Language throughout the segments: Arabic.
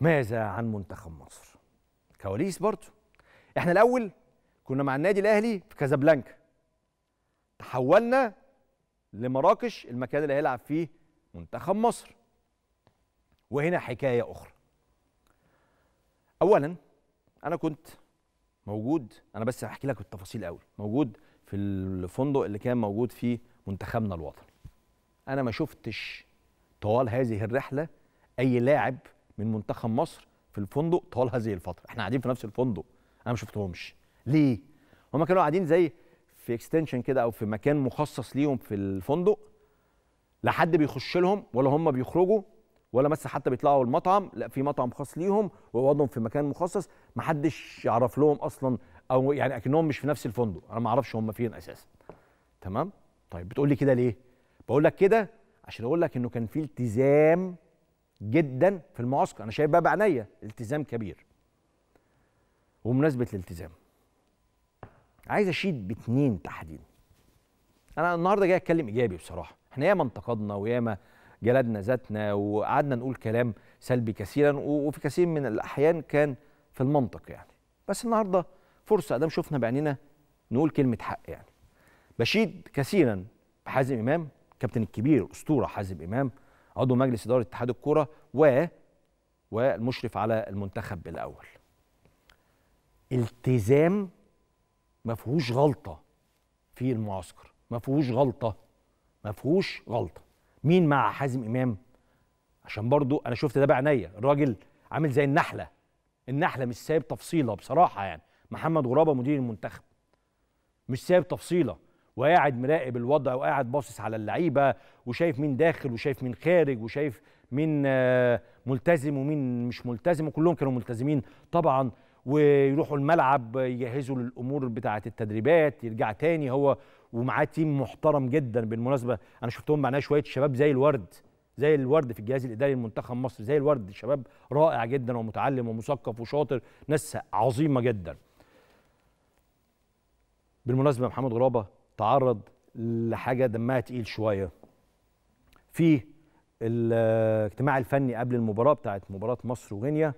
ماذا عن منتخب مصر؟ كواليس برضو احنا الاول كنا مع النادي الاهلي في كازابلانكا تحولنا لمراكش المكان اللي هيلعب فيه منتخب مصر وهنا حكايه اخرى اولا انا كنت موجود انا بس هحكي لك التفاصيل الاول موجود في الفندق اللي كان موجود فيه منتخبنا الوطني انا ما شفتش طوال هذه الرحله اي لاعب من منتخب مصر في الفندق طوال هذه الفتره احنا قاعدين في نفس الفندق انا ما شفتهمش ليه هما كانوا قاعدين زي في اكستنشن كده او في مكان مخصص ليهم في الفندق لا حد بيخش لهم ولا هم بيخرجوا ولا بس حتى بيطلعوا المطعم لا في مطعم خاص ليهم ووضعهم في مكان مخصص ما حدش يعرف لهم اصلا او يعني اكنهم مش في نفس الفندق انا ما اعرفش هم فين اساسا تمام طيب بتقول لي كده ليه بقول لك كده عشان اقول لك انه كان في التزام جدا في المعسكر انا شايف بقى بعينيا التزام كبير وبمناسبه الالتزام عايز اشيد باتنين تحديدا انا النهارده جاي اتكلم ايجابي بصراحه احنا ياما انتقدنا وياما جلدنا ذاتنا وقعدنا نقول كلام سلبي كثيرا وفي كثير من الاحيان كان في المنطق يعني بس النهارده فرصه ادام شفنا بعينينا نقول كلمه حق يعني بشيد كثيرا بحازم امام كابتن الكبير اسطوره حازم امام عضو مجلس إدارة اتحاد الكرة و والمشرف على المنتخب الأول التزام ما فيهوش غلطة في المعسكر ما فيهوش غلطة ما فيهوش غلطة مين مع حازم إمام عشان برضو أنا شفت ده بعينيا الراجل عامل زي النحلة النحلة مش سايب تفصيلة بصراحة يعني محمد غرابة مدير المنتخب مش سايب تفصيله وقاعد مراقب الوضع وقاعد باصص على اللعيبه وشايف مين داخل وشايف مين خارج وشايف مين آه، ملتزم ومين مش ملتزم وكلهم كانوا ملتزمين طبعا ويروحوا الملعب يجهزوا للامور بتاعه التدريبات يرجع تاني هو ومعاه تيم محترم جدا بالمناسبه انا شفتهم معناه شويه شباب زي الورد زي الورد في الجهاز الاداري المنتخب مصر زي الورد شباب رائع جدا ومتعلم ومثقف وشاطر ناس عظيمه جدا بالمناسبه محمد غرابه تعرض لحاجه دمها تقيل شويه في الاجتماع الفني قبل المباراه بتاعه مباراه مصر وغينيا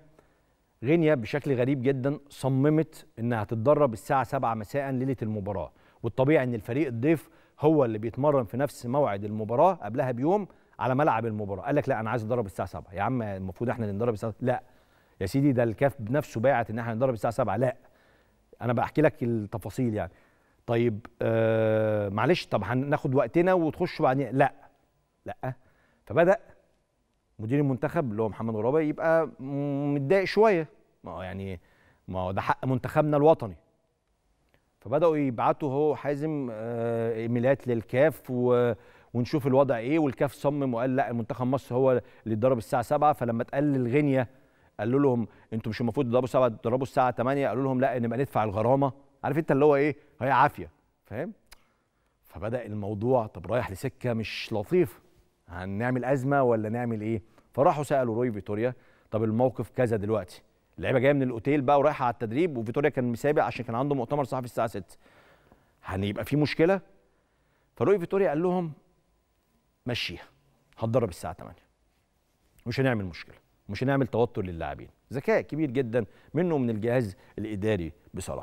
غينيا بشكل غريب جدا صممت انها تتدرب الساعه 7 مساء ليله المباراه والطبيعي ان الفريق الضيف هو اللي بيتمرن في نفس موعد المباراه قبلها بيوم على ملعب المباراه قال لك لا انا عايز اتدرب الساعه 7 يا عم المفروض احنا نتدرب الساعه لا يا سيدي ده الكاف بنفسه باعت ان احنا نتدرب الساعه 7 لا انا بحكي لك التفاصيل يعني طيب آه معلش طب هناخد وقتنا وتخش بعدين لا لا فبدا مدير المنتخب اللي هو محمد غرابه يبقى متضايق شويه ما هو يعني ما هو ده حق منتخبنا الوطني فبداوا يبعتوا هو حازم آه ايميلات للكاف و ونشوف الوضع ايه والكاف صمم وقال لا المنتخب مصر هو اللي اتضرب الساعه 7 فلما اتقل الغنيه قالوا لهم انتم مش المفروض تضربوا 7 تضربوا الساعه 8 قالوا لهم لا نبقى ندفع الغرامه عارف انت اللي هو ايه هي عافيه فاهم فبدا الموضوع طب رايح لسكه مش لطيفه هنعمل ازمه ولا نعمل ايه فراحوا سالوا روي فيتوريا طب الموقف كذا دلوقتي اللعيبه جايه من الاوتيل بقى ورايحه على التدريب وفيتوريا كان مسابق عشان كان عنده مؤتمر صحفي الساعه 6 هنبقى في مشكله فروي فيتوريا قال لهم مشيها هتدرب الساعه 8 مش هنعمل مشكله مش هنعمل توتر للاعبين ذكاء كبير جدا منه من الجهاز الاداري بصراحه